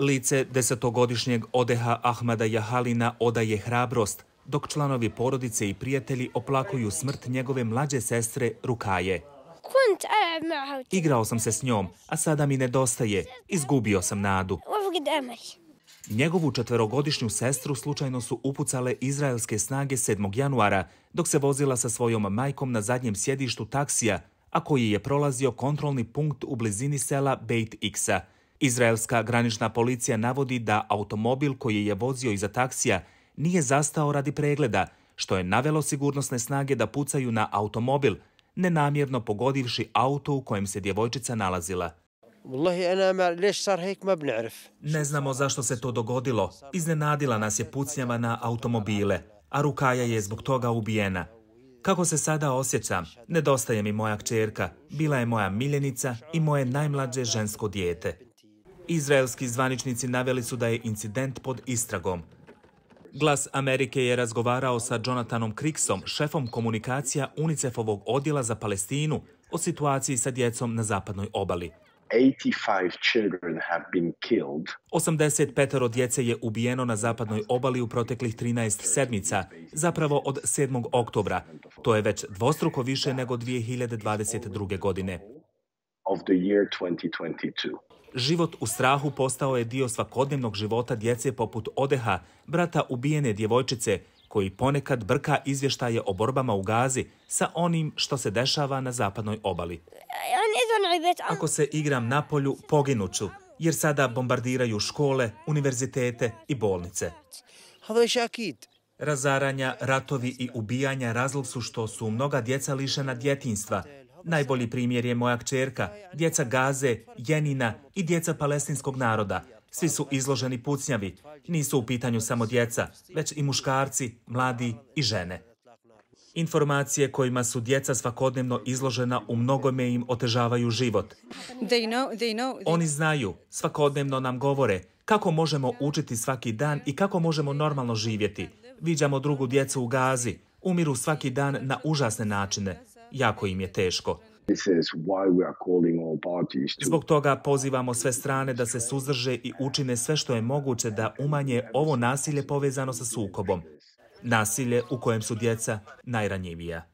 Lice desetogodišnjeg odeha Ahmada Jahalina odaje hrabrost, dok članovi porodice i prijatelji oplakuju smrt njegove mlađe sestre Rukaje. E, Igrao sam se s njom, a sada mi nedostaje. Izgubio sam nadu. Njegovu četverogodišnju sestru slučajno su upucale izraelske snage 7. januara, dok se vozila sa svojom majkom na zadnjem sjedištu taksija, a koji je prolazio kontrolni punkt u blizini sela Beit Iksa – Izraelska granična policija navodi da automobil koji je vozio iza taksija nije zastao radi pregleda, što je navelo sigurnosne snage da pucaju na automobil, nenamjerno pogodivši auto u kojem se djevojčica nalazila. Ne znamo zašto se to dogodilo. Iznenadila nas je pucnjava na automobile, a Rukaja je zbog toga ubijena. Kako se sada osjećam? Nedostaje mi moja kćerka. Bila je moja miljenica i moje najmlađe žensko dijete izraelski zvaničnici naveli su da je incident pod istragom. Glas Amerike je razgovarao sa Jonathanom Crixom, šefom komunikacija UNICEF-ovog odjela za Palestinu, o situaciji sa djecom na zapadnoj obali. 85 djece je ubijeno na zapadnoj obali u proteklih 13 sedmica, zapravo od 7. oktobra. To je već dvostruko više nego 2022. godine. Život u strahu postao je dio svakodnevnog života djece poput Odeha, brata ubijene djevojčice, koji ponekad brka izvještaje o borbama u Gazi sa onim što se dešava na zapadnoj obali. Ako se igram na polju, poginuću, jer sada bombardiraju škole, univerzitete i bolnice. Razaranja, ratovi i ubijanja razlog su što su mnoga djeca lišena djetinstva, Najbolji primjer je moja kćerka, djeca Gaze, Jenina i djeca palestinskog naroda. Svi su izloženi pucnjavi. Nisu u pitanju samo djeca, već i muškarci, mladi i žene. Informacije kojima su djeca svakodnevno izložena u mnogome im otežavaju život. Oni znaju, svakodnevno nam govore kako možemo učiti svaki dan i kako možemo normalno živjeti. Viđamo drugu djecu u gazi, umiru svaki dan na užasne načine jako im je teško. Zbog toga pozivamo sve strane da se suzdrže i učine sve što je moguće da umanje ovo nasilje povezano sa sukobom. Nasilje u kojem su djeca najranjivija.